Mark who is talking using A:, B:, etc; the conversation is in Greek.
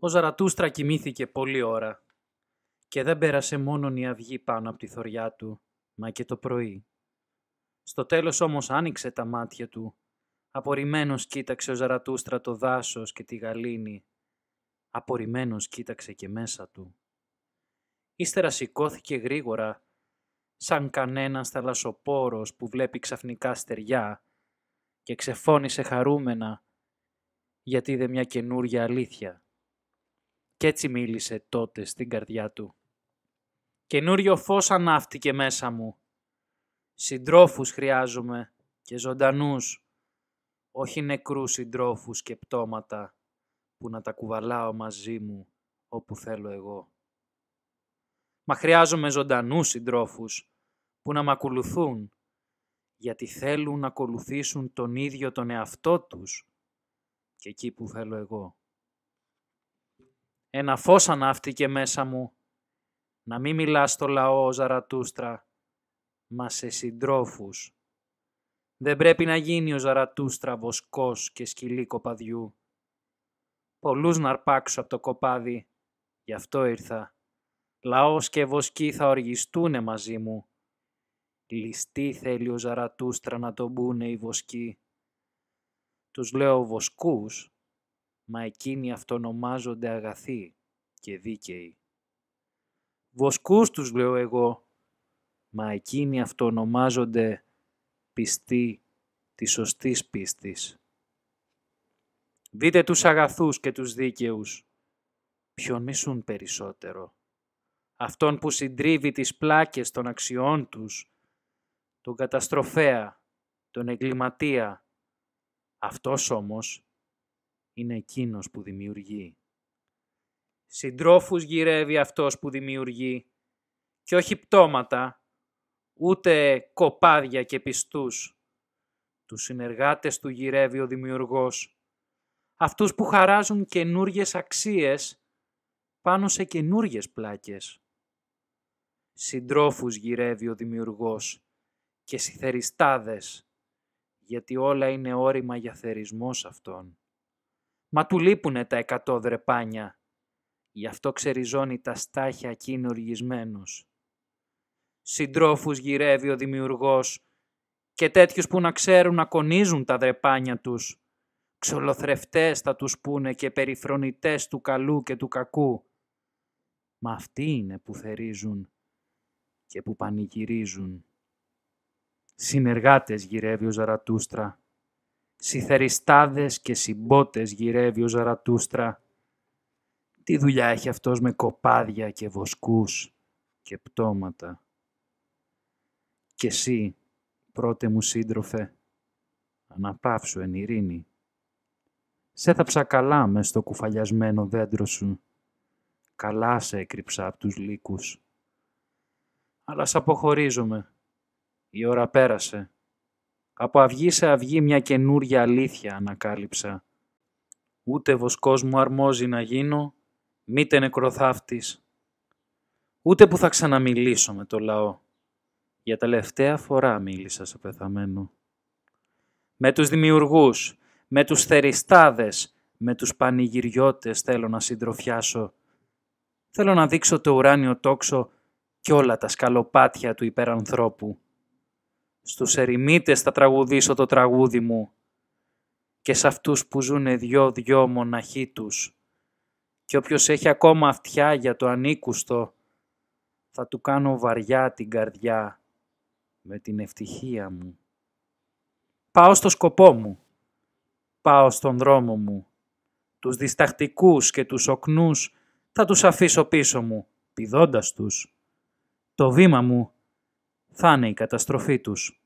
A: Ο Ζαρατούστρα κοιμήθηκε πολλή ώρα και δεν πέρασε μόνον η αυγή πάνω από τη θωριά του, μα και το πρωί. Στο τέλος όμως άνοιξε τα μάτια του. Απορριμμένος κοίταξε ο Ζαρατούστρα το δάσος και τη γαλήνη. Απορριμμένος κοίταξε και μέσα του. Ύστερα σηκώθηκε γρήγορα, σαν κανένας θαλασσοπόρος που βλέπει ξαφνικά στεριά και ξεφώνησε χαρούμενα γιατί είδε μια καινούργια αλήθεια. Κι έτσι μίλησε τότε στην καρδιά του. Καινούριο φως ανάφτηκε μέσα μου. Συντρόφους χρειάζομαι και ζωντανούς, όχι νεκρούς συντρόφους και πτώματα που να τα κουβαλάω μαζί μου όπου θέλω εγώ. Μα χρειάζομαι ζωντανούς συντρόφους που να μ' ακολουθούν, γιατί θέλουν να ακολουθήσουν τον ίδιο τον εαυτό τους και εκεί που θέλω εγώ ένα φως ανάφτηκε μέσα μου. Να μην μιλάς στο λαό, Ζαρατούστρα, μα σε συντρόφους. Δεν πρέπει να γίνει ο Ζαρατούστρα βοσκός και σκυλί κοπαδιού. Πολλούς να αρπάξω από το κοπάδι, γι' αυτό ήρθα. Λαός και βοσκοί θα οργιστούνε μαζί μου. Λιστή θέλει ο Ζαρατούστρα να τον μπούνε οι βοσκοί. Τους λέω βοσκούς, μα εκείνοι αυτονομάζονται αγαθοί και δίκαιοι. Βοσκούς τους λέω εγώ, μα εκείνοι αυτονομάζονται πιστοί της σωστής πίστης. Δείτε τους αγαθούς και τους δίκαιους, ποιον μισούν περισσότερο. Αυτόν που συντρίβει τις πλάκες των αξιών τους, τον καταστροφέα, τον εγκληματία. Αυτός όμως είναι εκείνος που δημιουργεί. Συντρόφους γυρεύει αυτός που δημιουργεί και όχι πτώματα, ούτε κοπάδια και πιστούς. Τους συνεργάτες του γυρεύει ο δημιουργός, αυτούς που χαράζουν καινούριε αξίες πάνω σε καινούριε πλάκες. Συντρόφους γυρεύει ο δημιουργός και συθεριστάδες. γιατί όλα είναι όρημα για θερισμός αυτών. Μα του λείπουνε τα εκατό δρεπάνια. Γι' αυτό ξεριζώνει τα στάχια είναι οργισμένος. Συντρόφους γυρεύει ο δημιουργός και τέτοιους που να ξέρουν να κονίζουν τα δρεπάνια τους. Ξολοθρευτές θα τους πούνε και περιφρονητές του καλού και του κακού. Μα αυτοί είναι που θερίζουν και που πανηγυρίζουν. Συνεργάτες γυρεύει ο Ζαρατούστρα Συθεριστάδες και συμπότες γυρεύει ο Ζαρατούστρα. Τι δουλειά έχει αυτός με κοπάδια και βοσκούς και πτώματα. Και εσύ, πρώτε μου σύντροφε, αναπαύσου εν ειρήνη. Σε θα ψακαλά στο κουφαλιασμένο δέντρο σου. Καλά σε έκρυψα από τους λύκους. Αλλά σ' αποχωρίζομαι. Η ώρα πέρασε. Από αυγή σε αυγή μια καινούρια αλήθεια ανακάλυψα. Ούτε βοσκός μου αρμόζει να γίνω, μήτε νεκροθάφτης. Ούτε που θα ξαναμιλήσω με το λαό. Για τελευταία φορά μίλησα σε πεθαμένο. Με τους δημιουργούς, με τους θεριστάδες, με τους πανηγυριώτες θέλω να συντροφιάσω. Θέλω να δείξω το ουράνιο τόξο και όλα τα σκαλοπάτια του υπερανθρώπου στους ερημίτες θα τραγουδήσω το τραγούδι μου και σε αυτούς που ζουν δυο-δυο μοναχοί τους. Και όποιος έχει ακόμα αυτιά για το ανήκουστο, θα του κάνω βαριά την καρδιά με την ευτυχία μου. Πάω στο σκοπό μου, πάω στον δρόμο μου. Τους διστακτικούς και τους οκνούς θα τους αφήσω πίσω μου, πηδώντας τους. Το βήμα μου θα είναι η καταστροφή τους.